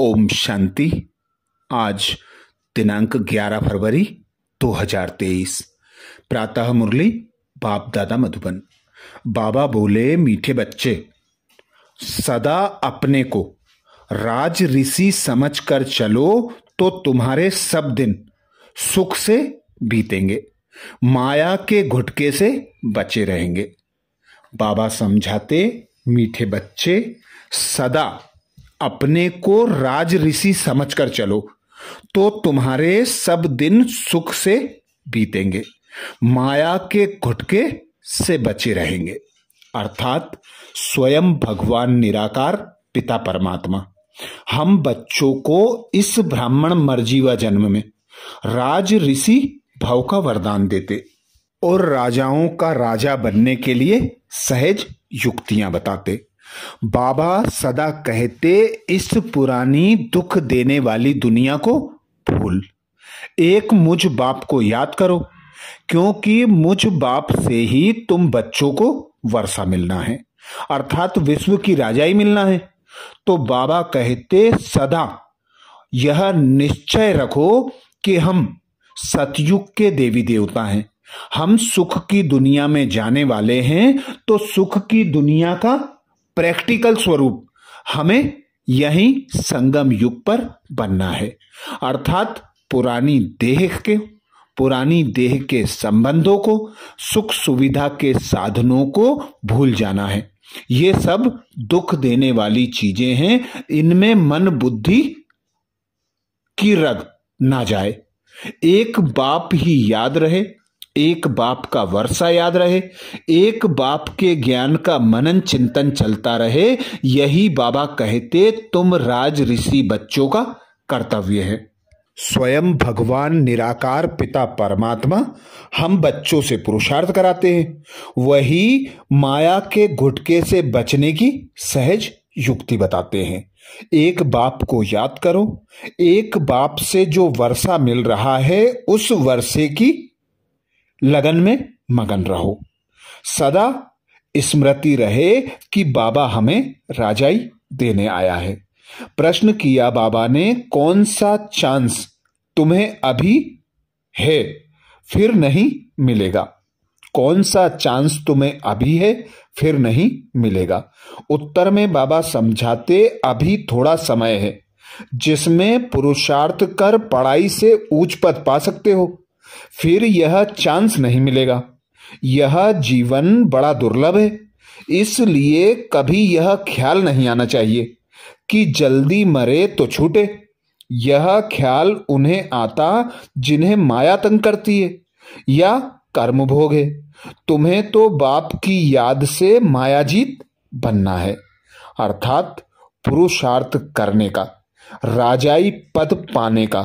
ओम शांति आज दिनांक 11 फरवरी 2023 प्रातः मुरली बाप दादा मधुबन बाबा बोले मीठे बच्चे सदा अपने को राज ऋषि समझ कर चलो तो तुम्हारे सब दिन सुख से बीतेंगे माया के घुटके से बचे रहेंगे बाबा समझाते मीठे बच्चे सदा अपने को राज ऋषि समझकर चलो तो तुम्हारे सब दिन सुख से बीतेंगे माया के घुटके से बचे रहेंगे अर्थात स्वयं भगवान निराकार पिता परमात्मा हम बच्चों को इस ब्राह्मण मर्जीवा जन्म में राज ऋषि भाव का वरदान देते और राजाओं का राजा बनने के लिए सहज युक्तियां बताते बाबा सदा कहते इस पुरानी दुख देने वाली दुनिया को भूल एक मुझ बाप को याद करो क्योंकि मुझ बाप से ही तुम बच्चों को वर्षा मिलना है अर्थात विश्व की राजाई मिलना है तो बाबा कहते सदा यह निश्चय रखो कि हम सतयुग के देवी देवता हैं हम सुख की दुनिया में जाने वाले हैं तो सुख की दुनिया का प्रैक्टिकल स्वरूप हमें यही संगम युग पर बनना है अर्थात पुरानी देह के पुरानी देह के संबंधों को सुख सुविधा के साधनों को भूल जाना है ये सब दुख देने वाली चीजें हैं इनमें मन बुद्धि की रग ना जाए एक बाप ही याद रहे एक बाप का वर्षा याद रहे एक बाप के ज्ञान का मनन चिंतन चलता रहे यही बाबा कहते तुम राज ऋषि बच्चों का कर्तव्य है स्वयं भगवान निराकार पिता परमात्मा हम बच्चों से पुरुषार्थ कराते हैं वही माया के घुटके से बचने की सहज युक्ति बताते हैं एक बाप को याद करो एक बाप से जो वर्षा मिल रहा है उस वर्षे की लगन में मगन रहो सदा स्मृति रहे कि बाबा हमें राजाई देने आया है प्रश्न किया बाबा ने कौन सा चांस तुम्हें अभी है फिर नहीं मिलेगा कौन सा चांस तुम्हें अभी है फिर नहीं मिलेगा उत्तर में बाबा समझाते अभी थोड़ा समय है जिसमें पुरुषार्थ कर पढ़ाई से ऊंच पद पा सकते हो फिर यह चांस नहीं मिलेगा यह जीवन बड़ा दुर्लभ है इसलिए कभी यह ख्याल नहीं आना चाहिए कि जल्दी मरे तो छूटे यह ख्याल उन्हें आता जिन्हें माया तंग करती है या कर्म भोग है तुम्हें तो बाप की याद से मायाजीत बनना है अर्थात पुरुषार्थ करने का राजाई पद पाने का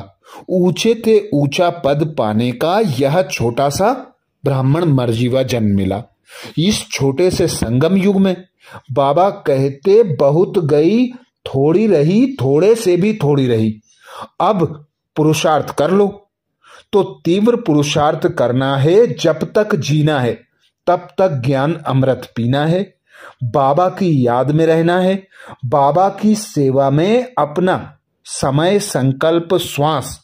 ऊंचे थे ऊंचा पद पाने का यह छोटा सा ब्राह्मण मर्जीवा जन्म मिला इस छोटे से संगम युग में बाबा कहते बहुत गई थोड़ी रही थोड़े से भी थोड़ी रही अब पुरुषार्थ कर लो तो तीव्र पुरुषार्थ करना है जब तक जीना है तब तक ज्ञान अमृत पीना है बाबा की याद में रहना है बाबा की सेवा में अपना समय संकल्प श्वास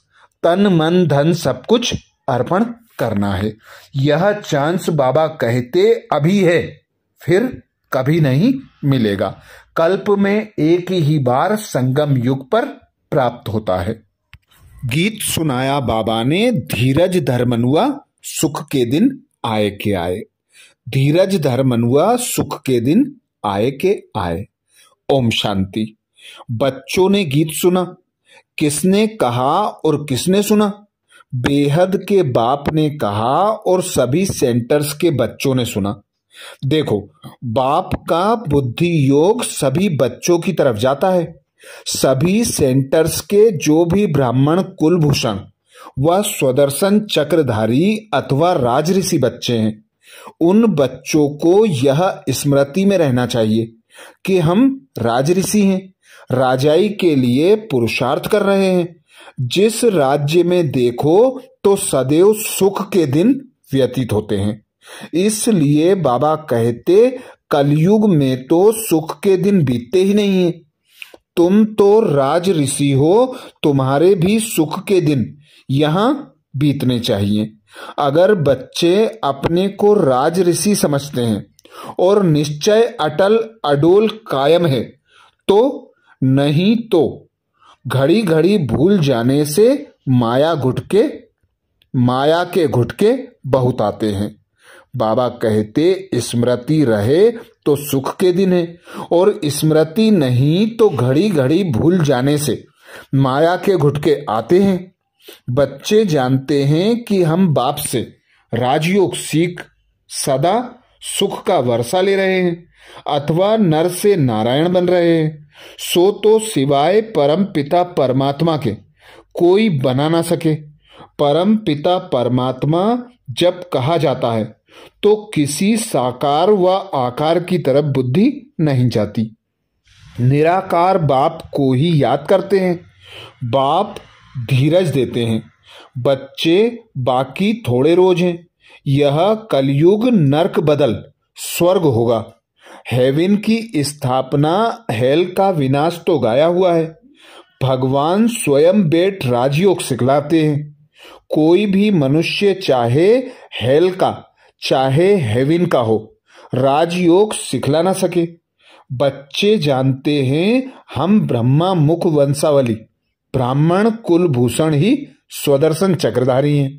तन मन धन सब कुछ अर्पण करना है यह चांस बाबा कहते अभी है फिर कभी नहीं मिलेगा कल्प में एक ही बार संगम युग पर प्राप्त होता है गीत सुनाया बाबा ने धीरज धर्मनुआ सुख के दिन आए के आए धीरज धर्मनुआ सुख के दिन आए के आए ओम शांति बच्चों ने गीत सुना किसने कहा और किसने सुना बेहद के बाप ने कहा और सभी सेंटर्स के बच्चों ने सुना देखो बाप का बुद्धि योग सभी बच्चों की तरफ जाता है सभी सेंटर्स के जो भी ब्राह्मण कुलभूषण व स्वदर्शन चक्रधारी अथवा राजऋषि बच्चे हैं उन बच्चों को यह स्मृति में रहना चाहिए कि हम राजऋषि हैं राजाई के लिए पुरुषार्थ कर रहे हैं जिस राज्य में देखो तो सदैव सुख के दिन व्यतीत होते हैं इसलिए बाबा कहते कलयुग में तो सुख के दिन बीतते ही नहीं है तुम तो राज ऋषि हो तुम्हारे भी सुख के दिन यहां बीतने चाहिए अगर बच्चे अपने को राज ऋषि समझते हैं और निश्चय अटल अडोल कायम है तो नहीं तो घड़ी घड़ी भूल जाने से माया घुटके माया के घुटके बहुत आते हैं बाबा कहते स्मृति रहे तो सुख के दिन है और स्मृति नहीं तो घड़ी घड़ी भूल जाने से माया के घुटके आते हैं बच्चे जानते हैं कि हम बाप से राजयोग सीख सदा सुख का वर्षा ले रहे हैं अथवा नर से नारायण बन रहे हैं सो तो सिवाय परम पिता परमात्मा के कोई बना ना सके परम पिता परमात्मा जब कहा जाता है तो किसी साकार व आकार की तरफ बुद्धि नहीं जाती निराकार बाप को ही याद करते हैं बाप धीरज देते हैं बच्चे बाकी थोड़े रोज हैं यह कलयुग नरक बदल स्वर्ग होगा हेविन की स्थापना हेल का विनाश तो गाया हुआ है भगवान स्वयं बेट राजयोग सिखलाते हैं कोई भी मनुष्य चाहे हेल का चाहे हेविन का हो राजयोग सिखला ना सके बच्चे जानते हैं हम ब्रह्मा मुख वंशावली ब्राह्मण कुलभूषण ही स्वदर्शन चक्रधारी हैं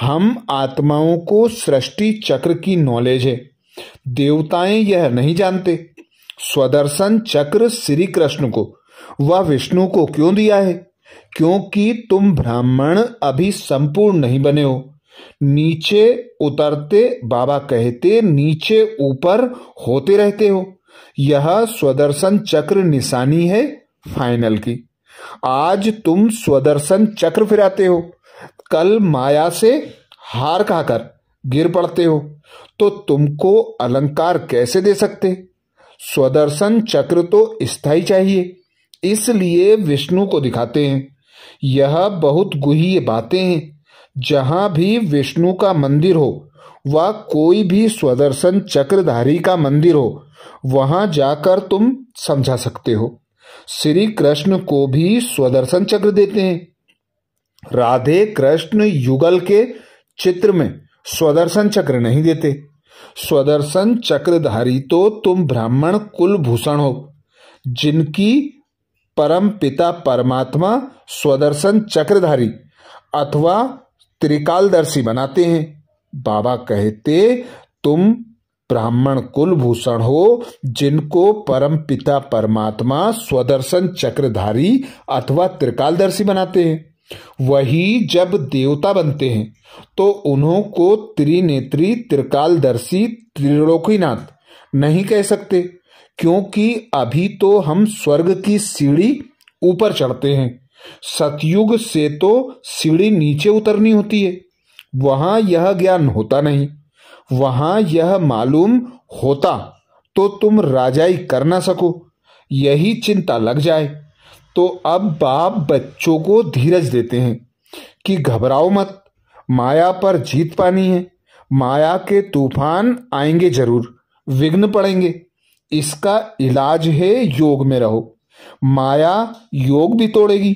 हम आत्माओं को सृष्टि चक्र की नॉलेज है देवताएं यह नहीं जानते स्वदर्शन चक्र श्री कृष्ण को वह विष्णु को क्यों दिया है क्योंकि तुम ब्राह्मण अभी संपूर्ण नहीं बने हो नीचे उतरते बाबा कहते नीचे ऊपर होते रहते हो यह स्वदर्शन चक्र निशानी है फाइनल की आज तुम स्वदर्शन चक्र फिराते हो कल माया से हार खाकर गिर पड़ते हो तो तुमको अलंकार कैसे दे सकते स्वदर्शन चक्र तो स्थाई चाहिए इसलिए विष्णु को दिखाते हैं यह बहुत गुह्य बातें हैं जहां भी विष्णु का मंदिर हो व कोई भी स्वदर्शन चक्रधारी का मंदिर हो वहां जाकर तुम समझा सकते हो श्री कृष्ण को भी स्वदर्शन चक्र देते हैं राधे कृष्ण युगल के चित्र में स्वदर्शन चक्र नहीं देते स्वदर्शन चक्रधारी तो तुम ब्राह्मण कुलभूषण हो जिनकी परम पिता परमात्मा स्वदर्शन चक्रधारी अथवा त्रिकालदर्शी बनाते हैं बाबा कहते तुम ब्राह्मण कुलभूषण हो जिनको परम पिता परमात्मा स्वदर्शन चक्रधारी अथवा त्रिकालदर्शी बनाते हैं वही जब देवता बनते हैं तो उन्हों को त्रिनेत्री त्रिकालदर्शी त्रिलोकीनाथ नहीं कह सकते क्योंकि अभी तो हम स्वर्ग की सीढ़ी ऊपर चढ़ते हैं सतयुग से तो सीढ़ी नीचे उतरनी होती है वहां यह ज्ञान होता नहीं वहां यह मालूम होता तो तुम राजाई कर ना सको यही चिंता लग जाए तो अब बाप बच्चों को धीरज देते हैं कि घबराओ मत माया पर जीत पानी है माया के तूफान आएंगे जरूर विघ्न पड़ेंगे इसका इलाज है योग में रहो माया योग भी तोड़ेगी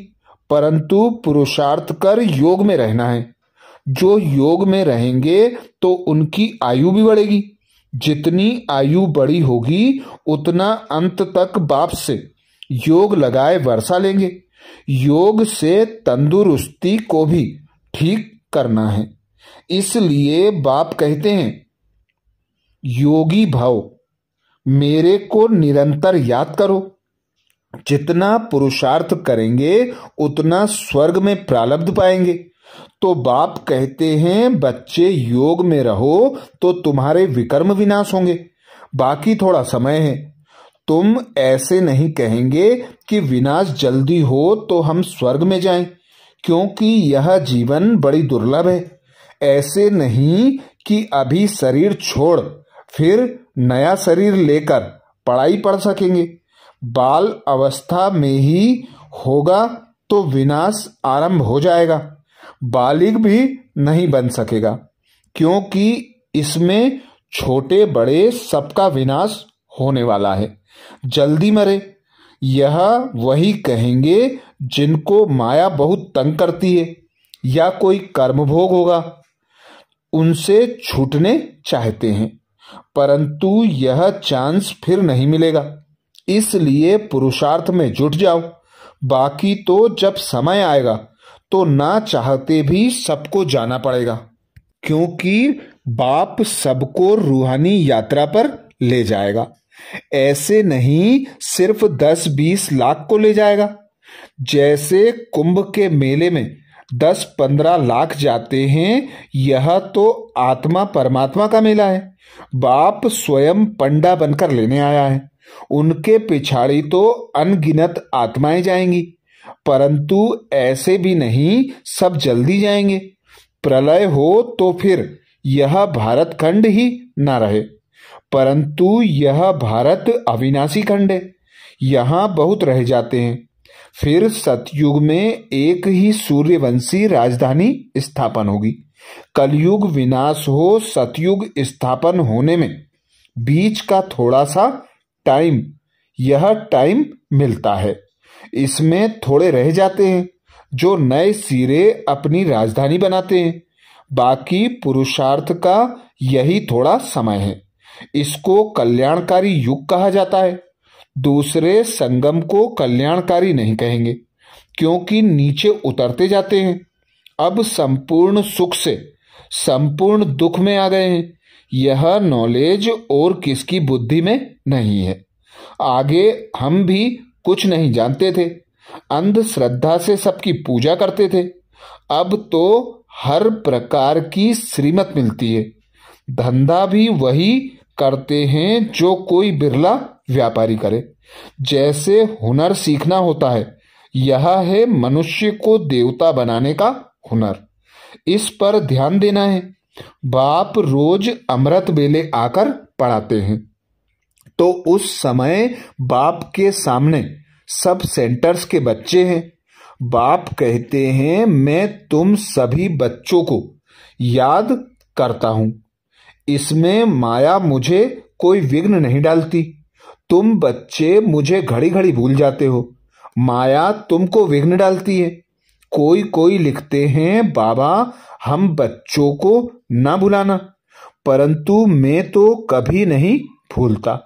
परंतु पुरुषार्थ कर योग में रहना है जो योग में रहेंगे तो उनकी आयु भी बढ़ेगी जितनी आयु बड़ी होगी उतना अंत तक बाप से योग लगाए वर्षा लेंगे योग से तंदुरुस्ती को भी ठीक करना है इसलिए बाप कहते हैं योगी भाव मेरे को निरंतर याद करो जितना पुरुषार्थ करेंगे उतना स्वर्ग में प्रालब्ध पाएंगे तो बाप कहते हैं बच्चे योग में रहो तो तुम्हारे विकर्म विनाश होंगे बाकी थोड़ा समय है तुम ऐसे नहीं कहेंगे कि विनाश जल्दी हो तो हम स्वर्ग में जाएं क्योंकि यह जीवन बड़ी दुर्लभ है ऐसे नहीं कि अभी शरीर छोड़ फिर नया शरीर लेकर पढ़ाई पढ़ सकेंगे बाल अवस्था में ही होगा तो विनाश आरंभ हो जाएगा बालिग भी नहीं बन सकेगा क्योंकि इसमें छोटे बड़े सबका विनाश होने वाला है जल्दी मरे यह वही कहेंगे जिनको माया बहुत तंग करती है या कोई कर्मभोग होगा उनसे छूटने चाहते हैं परंतु यह चांस फिर नहीं मिलेगा इसलिए पुरुषार्थ में जुट जाओ बाकी तो जब समय आएगा तो ना चाहते भी सबको जाना पड़ेगा क्योंकि बाप सबको रूहानी यात्रा पर ले जाएगा ऐसे नहीं सिर्फ दस बीस लाख को ले जाएगा जैसे कुंभ के मेले में दस पंद्रह लाख जाते हैं यह तो आत्मा परमात्मा का मेला है बाप स्वयं पंडा बनकर लेने आया है उनके पिछाड़ी तो अनगिनत आत्माएं जाएंगी परंतु ऐसे भी नहीं सब जल्दी जाएंगे प्रलय हो तो फिर यह भारत खंड ही ना रहे परंतु यह भारत अविनाशी खंड है यहां बहुत रह जाते हैं फिर सतयुग में एक ही सूर्यवंशी राजधानी स्थापन होगी कलयुग विनाश हो सतयुग स्थापन होने में बीच का थोड़ा सा टाइम यह टाइम मिलता है इसमें थोड़े रह जाते हैं जो नए सिरे अपनी राजधानी बनाते हैं बाकी पुरुषार्थ का यही थोड़ा समय है इसको कल्याणकारी युग कहा जाता है दूसरे संगम को कल्याणकारी नहीं कहेंगे क्योंकि नीचे उतरते जाते हैं अब संपूर्ण सुख से संपूर्ण दुख में आ गए हैं यह नॉलेज और किसकी बुद्धि में नहीं है आगे हम भी कुछ नहीं जानते थे अंधश्रद्धा से सबकी पूजा करते थे अब तो हर प्रकार की श्रीमत मिलती है धंधा भी वही करते हैं जो कोई बिरला व्यापारी करे जैसे हुनर सीखना होता है यह है मनुष्य को देवता बनाने का हुनर इस पर ध्यान देना है बाप रोज अमृत बेले आकर पढ़ाते हैं तो उस समय बाप के सामने सब सेंटर्स के बच्चे हैं बाप कहते हैं मैं तुम सभी बच्चों को याद करता हूं इसमें माया मुझे कोई विघ्न नहीं डालती तुम बच्चे मुझे घड़ी घड़ी भूल जाते हो माया तुमको विघ्न डालती है कोई कोई लिखते हैं बाबा हम बच्चों को ना भुलाना परंतु मैं तो कभी नहीं भूलता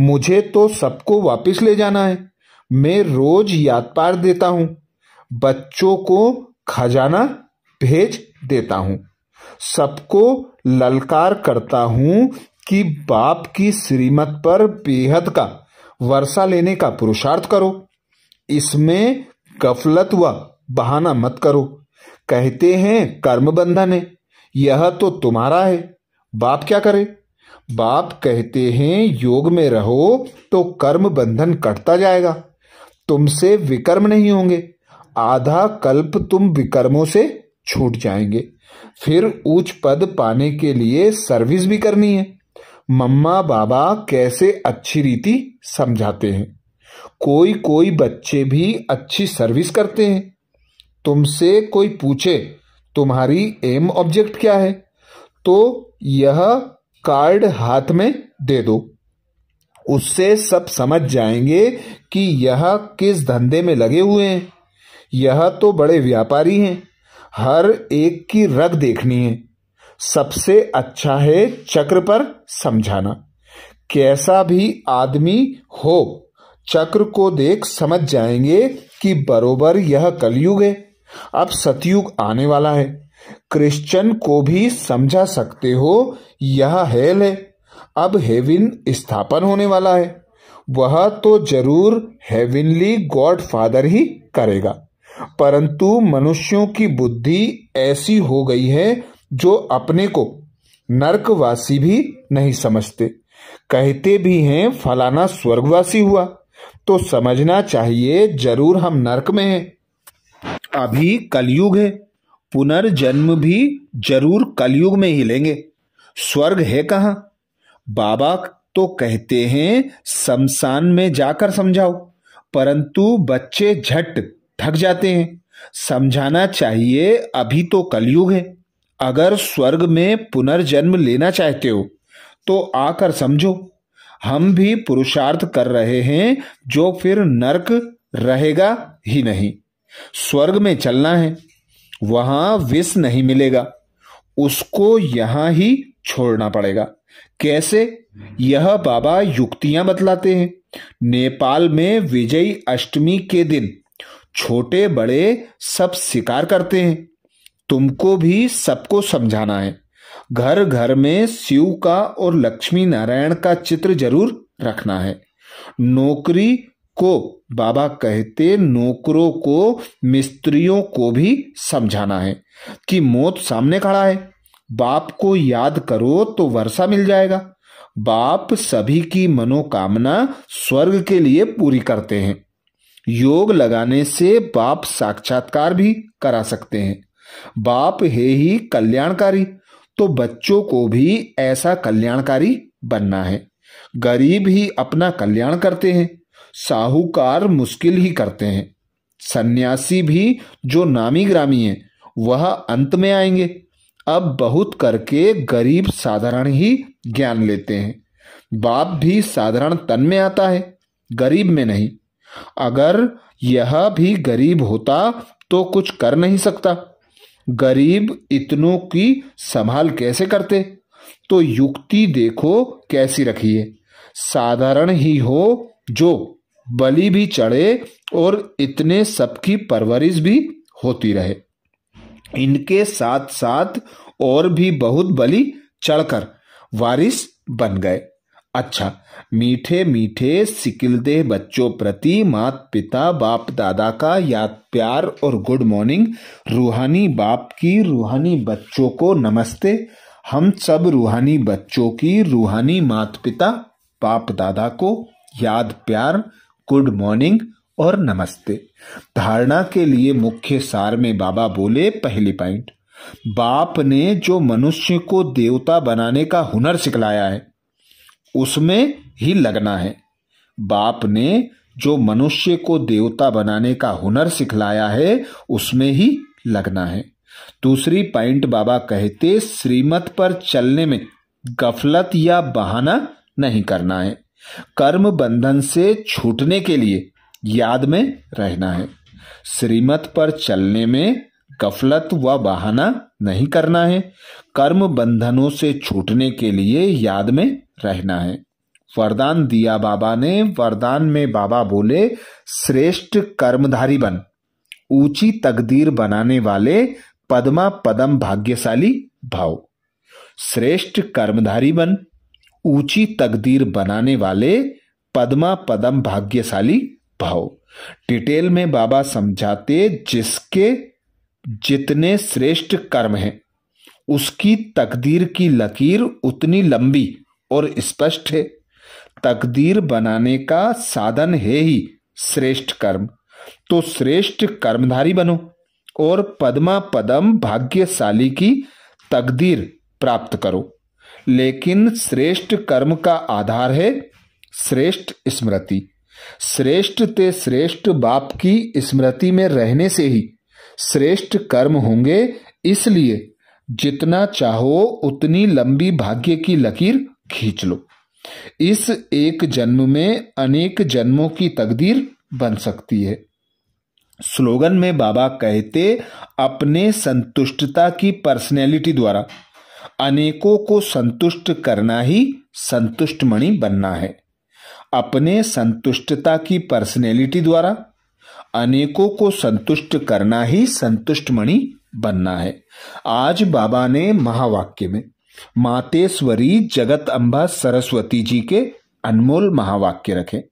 मुझे तो सबको वापस ले जाना है मैं रोज याद पार देता हूं बच्चों को खजाना भेज देता हूं सबको ललकार करता हूं कि बाप की श्रीमत पर बेहद का वर्षा लेने का पुरुषार्थ करो इसमें गफलत व बहाना मत करो कहते हैं कर्म बंधन है यह तो तुम्हारा है बाप क्या करे बाप कहते हैं योग में रहो तो कर्म बंधन कटता जाएगा तुमसे विकर्म नहीं होंगे आधा कल्प तुम विकर्मों से छूट जाएंगे फिर उच्च पद पाने के लिए सर्विस भी करनी है मम्मा बाबा कैसे अच्छी रीति समझाते हैं कोई कोई बच्चे भी अच्छी सर्विस करते हैं तुमसे कोई पूछे तुम्हारी एम ऑब्जेक्ट क्या है तो यह कार्ड हाथ में दे दो उससे सब समझ जाएंगे कि यह किस धंधे में लगे हुए हैं यह तो बड़े व्यापारी हैं हर एक की रग देखनी है सबसे अच्छा है चक्र पर समझाना कैसा भी आदमी हो चक्र को देख समझ जाएंगे कि बरोबर यह कलयुग है अब सतयुग आने वाला है क्रिश्चियन को भी समझा सकते हो यह हेल है अब हेविन स्थापन होने वाला है वह तो जरूर हेविनली गॉड फादर ही करेगा परंतु मनुष्यों की बुद्धि ऐसी हो गई है जो अपने को नरकवासी भी नहीं समझते कहते भी हैं फलाना स्वर्गवासी हुआ तो समझना चाहिए जरूर हम नरक में हैं अभी कलयुग है पुनर्जन्म भी जरूर कलयुग में ही लेंगे स्वर्ग है कहा बाबा तो कहते हैं शमशान में जाकर समझाओ परंतु बच्चे झट ढक जाते हैं समझाना चाहिए अभी तो कलयुग है अगर स्वर्ग में पुनर्जन्म लेना चाहते हो तो आकर समझो हम भी पुरुषार्थ कर रहे हैं जो फिर नरक रहेगा ही नहीं स्वर्ग में चलना है वहां विष नहीं मिलेगा उसको यहां ही छोड़ना पड़ेगा कैसे यह बाबा युक्तियां बतलाते हैं नेपाल में विजय अष्टमी के दिन छोटे बड़े सब स्वीकार करते हैं तुमको भी सबको समझाना है घर घर में शिव का और लक्ष्मी नारायण का चित्र जरूर रखना है नौकरी को बाबा कहते नौकरों को मिस्त्रियों को भी समझाना है कि मौत सामने खड़ा है बाप को याद करो तो वर्षा मिल जाएगा बाप सभी की मनोकामना स्वर्ग के लिए पूरी करते हैं योग लगाने से बाप साक्षात्कार भी करा सकते हैं बाप है ही कल्याणकारी तो बच्चों को भी ऐसा कल्याणकारी बनना है गरीब ही अपना कल्याण करते हैं साहूकार मुश्किल ही करते हैं सन्यासी भी जो नामी ग्रामी है वह अंत में आएंगे अब बहुत करके गरीब साधारण ही ज्ञान लेते हैं बाप भी साधारण तन में आता है गरीब में नहीं अगर यह भी गरीब होता तो कुछ कर नहीं सकता गरीब इतनों की संभाल कैसे करते तो युक्ति देखो कैसी रखिए साधारण ही हो जो बलि भी चढ़े और इतने सबकी परवरिश भी होती रहे इनके साथ साथ और भी बहुत बलि चढ़कर वारिस बन गए अच्छा मीठे मीठे सिकिलदे बच्चों प्रति मात पिता बाप दादा का याद प्यार और गुड मॉर्निंग रूहानी बाप की रूहानी बच्चों को नमस्ते हम सब रूहानी बच्चों की रूहानी मात पिता बाप दादा को याद प्यार गुड मॉर्निंग और नमस्ते धारणा के लिए मुख्य सार में बाबा बोले पहली पॉइंट बाप ने जो मनुष्य को देवता बनाने का हुनर सिखलाया है उसमें ही लगना है बाप ने जो मनुष्य को देवता बनाने का हुनर सिखलाया है उसमें ही लगना है दूसरी पॉइंट बाबा कहते श्रीमत पर चलने में गफलत या बहाना नहीं करना है कर्म बंधन से छूटने के लिए याद में रहना है श्रीमत पर चलने में गफलत व बहाना नहीं करना है कर्म बंधनों से छूटने के लिए याद में रहना है वरदान दिया बाबा ने वरदान में बाबा बोले श्रेष्ठ कर्मधारी बन ऊंची तकदीर बनाने वाले पद्मा पदम भाग्यशाली भाव श्रेष्ठ कर्मधारी बन ऊंची तकदीर बनाने वाले पद्मा पदम भाग्यशाली भाव डिटेल में बाबा समझाते जिसके जितने श्रेष्ठ कर्म हैं उसकी तकदीर की लकीर उतनी लंबी और स्पष्ट है तकदीर बनाने का साधन है ही श्रेष्ठ कर्म तो श्रेष्ठ कर्मधारी बनो और पद्मा पदम भाग्यशाली की तकदीर प्राप्त करो लेकिन श्रेष्ठ कर्म का आधार है श्रेष्ठ स्मृति श्रेष्ठ ते श्रेष्ठ बाप की स्मृति में रहने से ही श्रेष्ठ कर्म होंगे इसलिए जितना चाहो उतनी लंबी भाग्य की लकीर खींच लो इस एक जन्म में अनेक जन्मों की तकदीर बन सकती है स्लोगन में बाबा कहते अपने संतुष्टता की पर्सनैलिटी द्वारा अनेकों को संतुष्ट करना ही संतुष्ट मणि बनना है अपने संतुष्टता की पर्सनैलिटी द्वारा अनेकों को संतुष्ट करना ही संतुष्ट मणि बनना है आज बाबा ने महावाक्य में मातेश्वरी जगत अम्बा सरस्वती जी के अनमोल महावाक्य रखे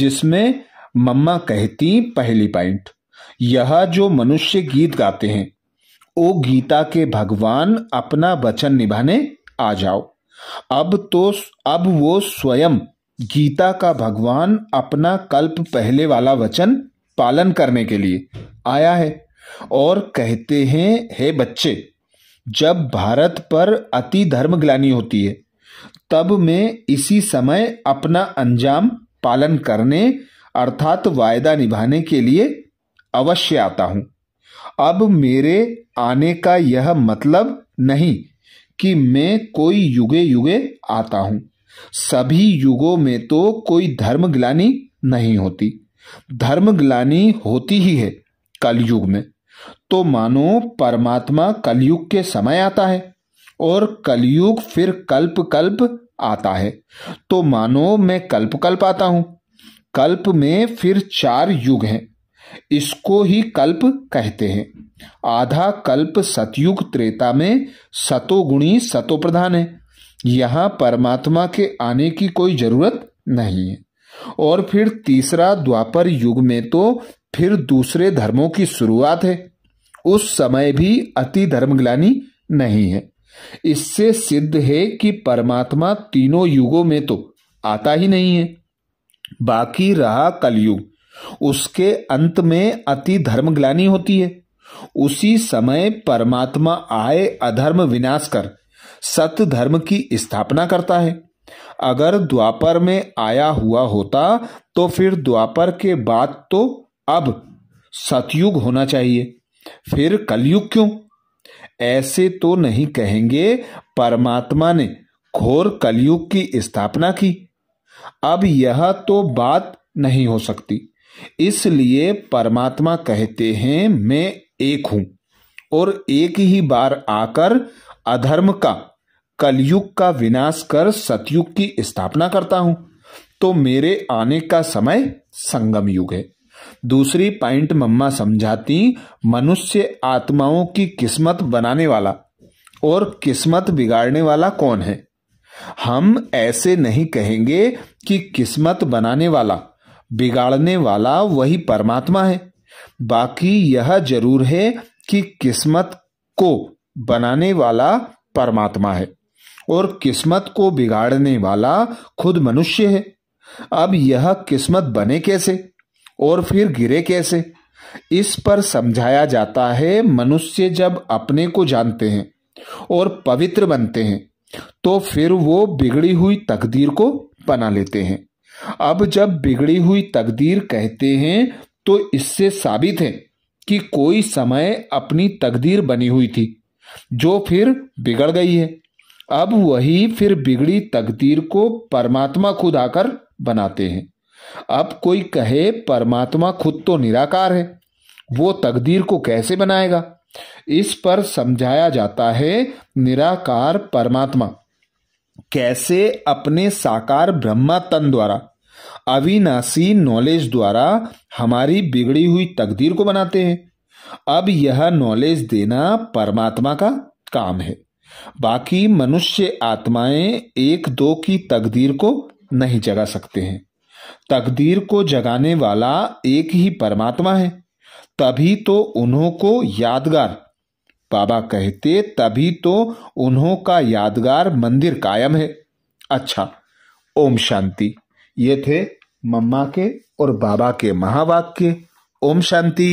जिसमें मम्मा कहती पहली पॉइंट यह जो मनुष्य गीत गाते हैं ओ गीता के भगवान अपना वचन निभाने आ जाओ अब तो अब वो स्वयं गीता का भगवान अपना कल्प पहले वाला वचन पालन करने के लिए आया है और कहते हैं हे बच्चे जब भारत पर अति धर्म ग्लानी होती है तब मैं इसी समय अपना अंजाम पालन करने अर्थात वायदा निभाने के लिए अवश्य आता हूँ अब मेरे आने का यह मतलब नहीं कि मैं कोई युगे युगे आता हूँ सभी युगों में तो कोई धर्म ग्लानी नहीं होती धर्म ग्लानी होती ही है कलयुग में तो मानो परमात्मा कलयुग के समय आता है और कलयुग फिर कल्प कल्प आता है तो मानो मैं कल्प कल्प आता हूं कल्प में फिर चार युग हैं इसको ही कल्प कहते हैं आधा कल्प सतयुग त्रेता में सतोगुणी सतोप्रधान है यहां परमात्मा के आने की कोई जरूरत नहीं है और फिर तीसरा द्वापर युग में तो फिर दूसरे धर्मों की शुरुआत है उस समय भी अति धर्मग्लानी नहीं है इससे सिद्ध है कि परमात्मा तीनों युगों में तो आता ही नहीं है बाकी रहा कलयुग उसके अंत में अति धर्मग्लानी होती है उसी समय परमात्मा आए अधर्म विनाश कर सत धर्म की स्थापना करता है अगर द्वापर में आया हुआ होता तो फिर द्वापर के बाद तो अब सतयुग होना चाहिए फिर कलयुग क्यों ऐसे तो नहीं कहेंगे परमात्मा ने घोर कलयुग की स्थापना की अब यह तो बात नहीं हो सकती इसलिए परमात्मा कहते हैं मैं एक हूं और एक ही बार आकर अधर्म का कलयुग का विनाश कर सतयुग की स्थापना करता हूं तो मेरे आने का समय संगम युग है दूसरी पॉइंट मम्मा समझाती मनुष्य आत्माओं की किस्मत बनाने वाला और किस्मत बिगाड़ने वाला कौन है हम ऐसे नहीं कहेंगे कि किस्मत बनाने वाला बिगाड़ने वाला वही परमात्मा है बाकी यह जरूर है कि किस्मत को बनाने वाला परमात्मा है और किस्मत को बिगाड़ने वाला खुद मनुष्य है अब यह किस्मत बने कैसे और फिर गिरे कैसे इस पर समझाया जाता है मनुष्य जब अपने को जानते हैं और पवित्र बनते हैं तो फिर वो बिगड़ी हुई तकदीर को बना लेते हैं अब जब बिगड़ी हुई तकदीर कहते हैं तो इससे साबित है कि कोई समय अपनी तकदीर बनी हुई थी जो फिर बिगड़ गई है अब वही फिर बिगड़ी तकदीर को परमात्मा खुद आकर बनाते हैं अब कोई कहे परमात्मा खुद तो निराकार है वो तकदीर को कैसे बनाएगा इस पर समझाया जाता है निराकार परमात्मा कैसे अपने साकार ब्रह्मा तन द्वारा अविनाशी नॉलेज द्वारा हमारी बिगड़ी हुई तकदीर को बनाते हैं अब यह नॉलेज देना परमात्मा का काम है बाकी मनुष्य आत्माएं एक दो की तकदीर को नहीं जगा सकते हैं तकदीर को जगाने वाला एक ही परमात्मा है तभी तो उन्हों को यादगार बाबा कहते तभी तो उन्हों का यादगार मंदिर कायम है अच्छा ओम शांति ये थे मम्मा के और बाबा के महावाक्य ओम शांति